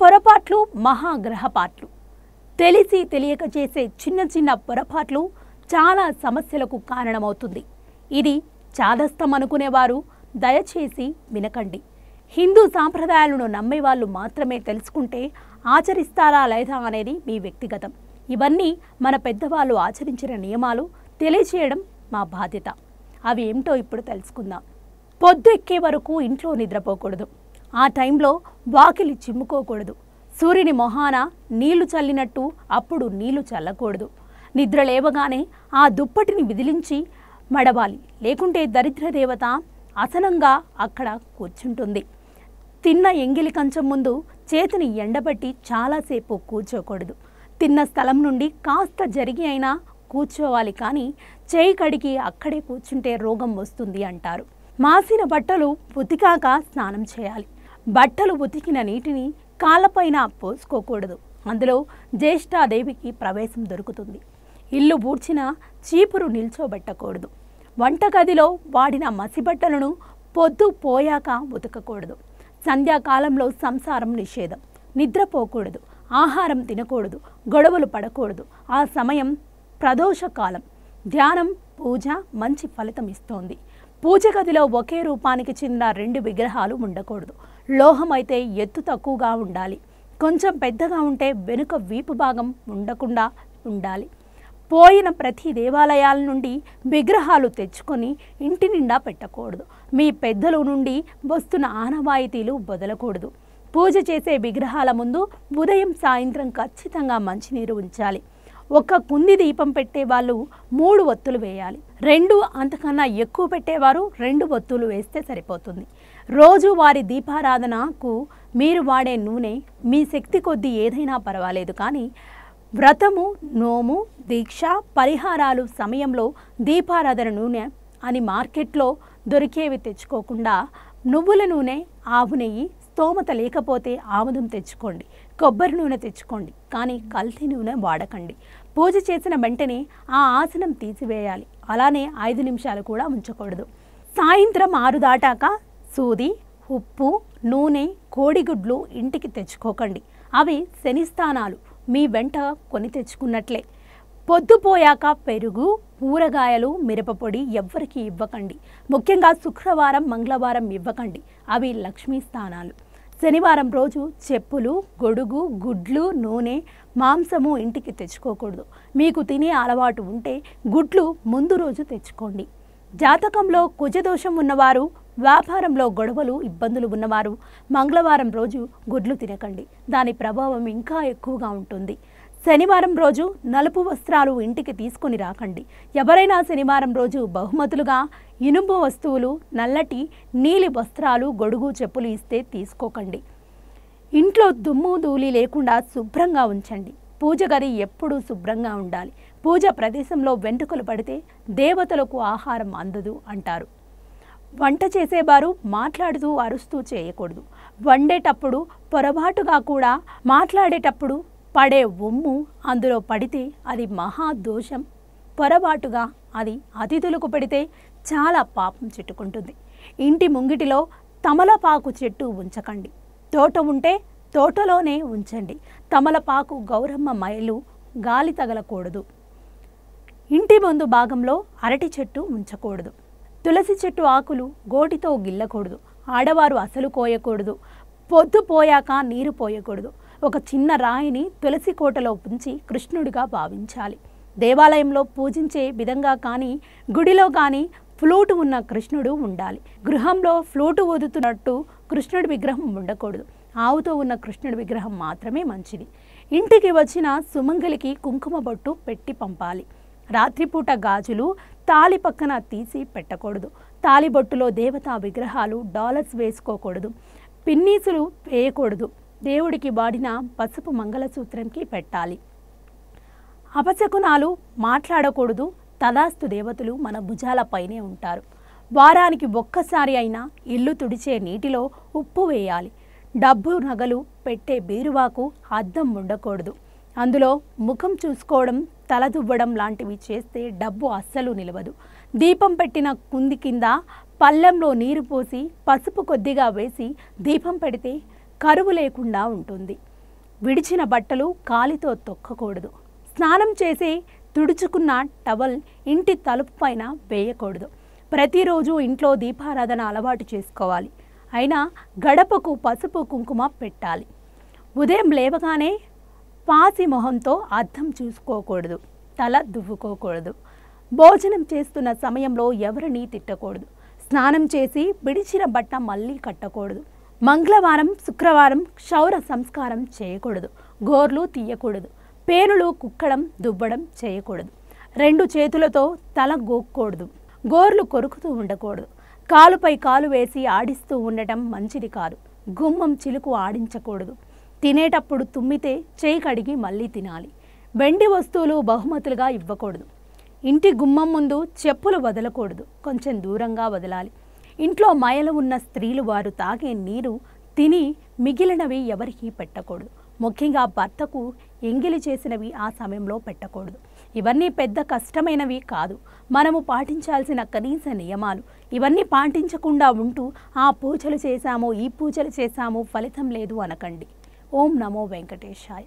పొరపాట్లు మహాగ్రహపాట్లు తెలిసి తెలియక చేసే చిన్న చిన్న పొరపాట్లు చాలా సమస్యలకు కారణమవుతుంది ఇది చాదస్తం అనుకునేవారు దయచేసి వినకండి హిందూ సాంప్రదాయాలను నమ్మేవాళ్ళు మాత్రమే తెలుసుకుంటే ఆచరిస్తారా లేదా అనేది మీ వ్యక్తిగతం ఇవన్నీ మన పెద్దవాళ్ళు ఆచరించిన నియమాలు తెలియచేయడం మా బాధ్యత అవి ఏమిటో ఇప్పుడు తెలుసుకుందాం పొద్దు ఎక్కే వరకు ఇంట్లో నిద్రపోకూడదు ఆ టైంలో వాకిలి చిమ్ముకోకూడదు సూర్యుని మొహాన నీళ్లు చల్లినట్టు అప్పుడు నీళ్లు చల్లకూడదు నిద్ర లేవగానే ఆ దుప్పటిని విదిలించి మడవాలి లేకుంటే దరిద్ర దేవత అసనంగా అక్కడ కూర్చుంటుంది తిన్న ఎంగిలి కంచం ముందు చేతిని ఎండబట్టి చాలాసేపు కూర్చోకూడదు తిన్న స్థలం నుండి కాస్త జరిగి అయినా కూర్చోవాలి కానీ చేయి కడిగి అక్కడే కూర్చుంటే రోగం వస్తుంది అంటారు మాసిన బట్టలు ఉతికాక స్నానం చేయాలి బట్టలు ఉతికిన నీటిని కాళ్ళపైన పోసుకోకూడదు అందులో జ్యేష్ఠాదేవికి ప్రవేశం దొరుకుతుంది ఇల్లు ఊడ్చిన చీపురు నిల్చోబెట్టకూడదు వంటగదిలో వాడిన మసిబట్టలను పొద్దు పోయాక ఉతకకూడదు సంధ్యాకాలంలో సంసారం నిషేధం నిద్రపోకూడదు ఆహారం తినకూడదు గొడవలు పడకూడదు ఆ సమయం ప్రదోషకాలం ధ్యానం పూజ మంచి ఫలితం ఇస్తోంది పూజ గదిలో ఒకే రూపానికి చెందిన రెండు విగ్రహాలు ఉండకూడదు లోహం అయితే ఎత్తు తక్కువగా ఉండాలి కొంచెం పెద్దగా ఉంటే వెనుక వీపు భాగం ఉండకుండా ఉండాలి పోయిన ప్రతి దేవాలయాల నుండి విగ్రహాలు తెచ్చుకొని ఇంటి నిండా పెట్టకూడదు మీ పెద్దల నుండి వస్తున్న ఆనవాయితీలు వదలకూడదు పూజ చేసే విగ్రహాల ముందు ఉదయం సాయంత్రం ఖచ్చితంగా మంచినీరు ఉంచాలి ఒక కుంది దీపం పెట్టే వాళ్ళు మూడు ఒత్తులు వేయాలి రెండు అంతకన్నా ఎక్కువ పెట్టేవారు రెండు ఒత్తులు వేస్తే సరిపోతుంది రోజు వారి దీపారాధనకు మీరు వాడే నూనె మీ శక్తి కొద్దీ ఏదైనా పర్వాలేదు కానీ వ్రతము నోము దీక్ష పరిహారాలు సమయంలో దీపారాధన నూనె అని మార్కెట్లో దొరికేవి తెచ్చుకోకుండా నువ్వుల నూనె ఆవు నెయ్యి స్తోమత లేకపోతే ఆముదం తెచ్చుకోండి కొబ్బరి నూనె తెచ్చుకోండి కానీ కల్తీ నూనె వాడకండి పూజ చేసిన వెంటనే ఆ ఆసనం తీసివేయాలి అలానే ఐదు నిమిషాలు కూడా ఉంచకూడదు సాయంత్రం ఆరు దాటాక సూది ఉప్పు నూనె కోడిగుడ్లు ఇంటికి తెచ్చుకోకండి అవి శనిస్థానాలు మీ వెంట కొని తెచ్చుకున్నట్లే పొద్దుపోయాక పెరుగు ఊరగాయలు మిరపపొడి ఎవ్వరికీ ఇవ్వకండి ముఖ్యంగా శుక్రవారం మంగళవారం ఇవ్వకండి అవి లక్ష్మీ స్థానాలు శనివారం రోజు చెప్పులు గొడుగు గుడ్లు నూనె మాంసము ఇంటికి తెచ్చుకోకూడదు మీకు తినే అలవాటు ఉంటే గుడ్లు ముందు రోజు తెచ్చుకోండి జాతకంలో కుజదోషం ఉన్నవారు వ్యాపారంలో గొడవలు ఇబ్బందులు ఉన్నవారు మంగళవారం రోజు గుడ్లు తినకండి దాని ప్రభావం ఇంకా ఎక్కువగా ఉంటుంది శనివారం రోజు నలుపు వస్త్రాలు ఇంటికి తీసుకుని రాకండి ఎవరైనా శనివారం రోజు బహుమతులుగా ఇనుము వస్తువులు నల్లటి నీలి వస్త్రాలు గొడుగు చెప్పులు ఇస్తే తీసుకోకండి ఇంట్లో దుమ్ము ధూళి లేకుండా శుభ్రంగా ఉంచండి పూజ గది ఎప్పుడూ శుభ్రంగా ఉండాలి పూజ ప్రదేశంలో వెంట్రుకలు పడితే దేవతలకు ఆహారం అందదు అంటారు వంట చేసేవారు మాట్లాడుతూ అరుస్తూ చేయకూడదు వండేటప్పుడు పొరపాటుగా కూడా మాట్లాడేటప్పుడు పడే ఉమ్ము అందులో పడితే అది మహాదోషం పొరపాటుగా అది అతిథులకు పెడితే చాలా పాపం చెట్టుకుంటుంది ఇంటి ముంగిటిలో తమలపాకు చెట్టు ఉంచకండి తోట ఉంటే తోటలోనే ఉంచండి తమలపాకు గౌరమ్మ మైలు గాలి తగలకూడదు ఇంటి ముందు భాగంలో అరటి చెట్టు ఉంచకూడదు తులసి చెట్టు ఆకులు గోటితో గిల్లకూడదు ఆడవారు అసలు కోయకూడదు పొద్దు పోయాక నీరు పోయకూడదు ఒక చిన్న రాయిని తులసి కోటలో ఉంచి కృష్ణుడిగా భావించాలి దేవాలయంలో పూజించే విధంగా కానీ గుడిలో కానీ ఫ్లూటు ఉన్న కృష్ణుడు ఉండాలి గృహంలో ఫ్లూటు వదుతున్నట్టు కృష్ణుడి విగ్రహం ఉండకూడదు ఆవుతో ఉన్న కృష్ణుడి విగ్రహం మాత్రమే మంచిది ఇంటికి వచ్చిన సుమంగలికి కుంకుమ బొట్టు పెట్టి పంపాలి రాత్రిపూట గాజులు తాలి పక్కన తీసి పెట్టకూడదు తాలిబొట్టులో దేవతా విగ్రహాలు డాలర్స్ వేసుకోకూడదు పిన్నీసులు వేయకూడదు దేవుడికి వాడిన పసుపు మంగళసూత్రంకి పెట్టాలి అపశకునాలు మాట్లాడకూడదు తదాస్తు దేవతలు మన భుజాలపైనే ఉంటారు వారానికి ఒక్కసారి అయినా ఇల్లు తుడిచే నీటిలో ఉప్పు వేయాలి డబ్బు నగలు పెట్టే బీరువాకు అద్దం ఉండకూడదు అందులో ముఖం చూసుకోవడం తలదువ్వడం లాంటివి చేస్తే డబ్బు అస్సలు నిలవదు దీపం పెట్టిన కుంది కింద పల్లెంలో నీరు పోసి పసుపు కొద్దిగా వేసి దీపం పెడితే కరువు లేకుండా ఉంటుంది విడిచిన బట్టలు కాలితో తొక్కకూడదు స్నానం చేసి తుడుచుకున్న టవల్ ఇంటి తలుపు పైన వేయకూడదు ప్రతిరోజు ఇంట్లో దీపారాధన అలవాటు చేసుకోవాలి అయినా గడపకు పసుపు కుంకుమ పెట్టాలి ఉదయం లేవగానే పాసి మొహంతో అర్థం చూసుకోకూడదు తల దువ్వుకోకూడదు భోజనం చేస్తున్న సమయంలో ఎవరినీ తిట్టకూడదు స్నానం చేసి విడిచిన బట్ట మళ్ళీ కట్టకూడదు మంగళవారం శుక్రవారం క్షౌర సంస్కారం చేయకూడదు గోర్లు తీయకూడదు పేనులు కుక్కడం దుబ్బడం చేయకూడదు రెండు చేతులతో తల గోక్కూడదు గోర్లు కొరుకుతూ ఉండకూడదు కాలుపై కాలు వేసి ఆడిస్తూ ఉండటం మంచిది కాదు గుమ్మం చిలుకు ఆడించకూడదు తినేటప్పుడు తుమ్మితే చేయి కడిగి మళ్ళీ తినాలి వెండి వస్తువులు బహుమతులుగా ఇవ్వకూడదు ఇంటి గుమ్మం ముందు చెప్పులు వదలకూడదు కొంచెం దూరంగా వదలాలి ఇంట్లో మయలు ఉన్న స్త్రీలు వారు తాగే నీరు తిని మిగిలినవి ఎవరికీ పెట్టకూడదు ముఖ్యంగా భర్తకు ఎంగిలి చేసినవి ఆ సమయంలో పెట్టకూడదు ఇవన్నీ పెద్ద కష్టమైనవి కాదు మనము పాటించాల్సిన కనీస నియమాలు ఇవన్నీ పాటించకుండా ఉంటూ ఆ పూజలు చేశాము ఈ పూజలు చేశాము ఫలితం లేదు అనకండి ఓం నమో వెంకటేశాయ